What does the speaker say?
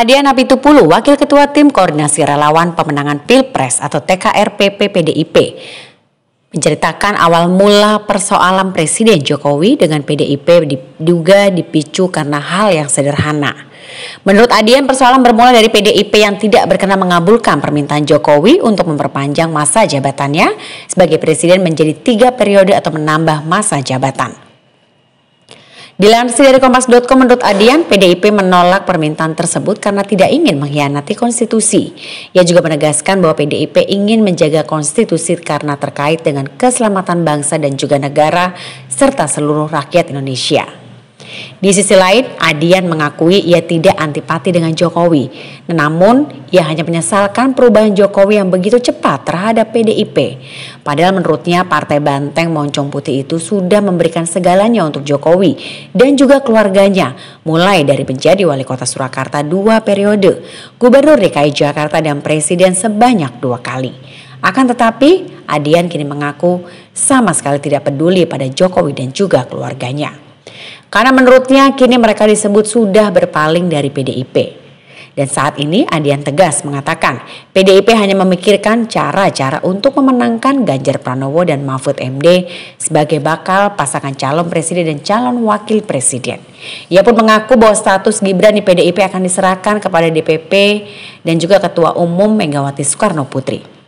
Adiana Pitupulu, Wakil Ketua Tim Koordinasi Relawan Pemenangan Pilpres atau TKRPP PDIP, menceritakan awal mula persoalan Presiden Jokowi dengan PDIP diduga dipicu karena hal yang sederhana. Menurut Adian, persoalan bermula dari PDIP yang tidak berkenan mengabulkan permintaan Jokowi untuk memperpanjang masa jabatannya sebagai presiden menjadi tiga periode atau menambah masa jabatan. Dilansir dari kompas.com menurut Adian, PDIP menolak permintaan tersebut karena tidak ingin mengkhianati konstitusi. Ia juga menegaskan bahwa PDIP ingin menjaga konstitusi karena terkait dengan keselamatan bangsa dan juga negara serta seluruh rakyat Indonesia. Di sisi lain, Adian mengakui ia tidak antipati dengan Jokowi. Namun, ia hanya menyesalkan perubahan Jokowi yang begitu cepat terhadap PDIP. Padahal menurutnya Partai Banteng Moncong Putih itu sudah memberikan segalanya untuk Jokowi dan juga keluarganya, mulai dari menjadi wali kota Surakarta dua periode, gubernur DKI Jakarta dan presiden sebanyak dua kali. Akan tetapi, Adian kini mengaku sama sekali tidak peduli pada Jokowi dan juga keluarganya. Karena menurutnya kini mereka disebut sudah berpaling dari PDIP. Dan saat ini Adian tegas mengatakan PDIP hanya memikirkan cara-cara untuk memenangkan Ganjar Pranowo dan Mahfud MD sebagai bakal pasangan calon presiden dan calon wakil presiden. Ia pun mengaku bahwa status Gibran di PDIP akan diserahkan kepada DPP dan juga Ketua Umum Megawati Soekarno Putri.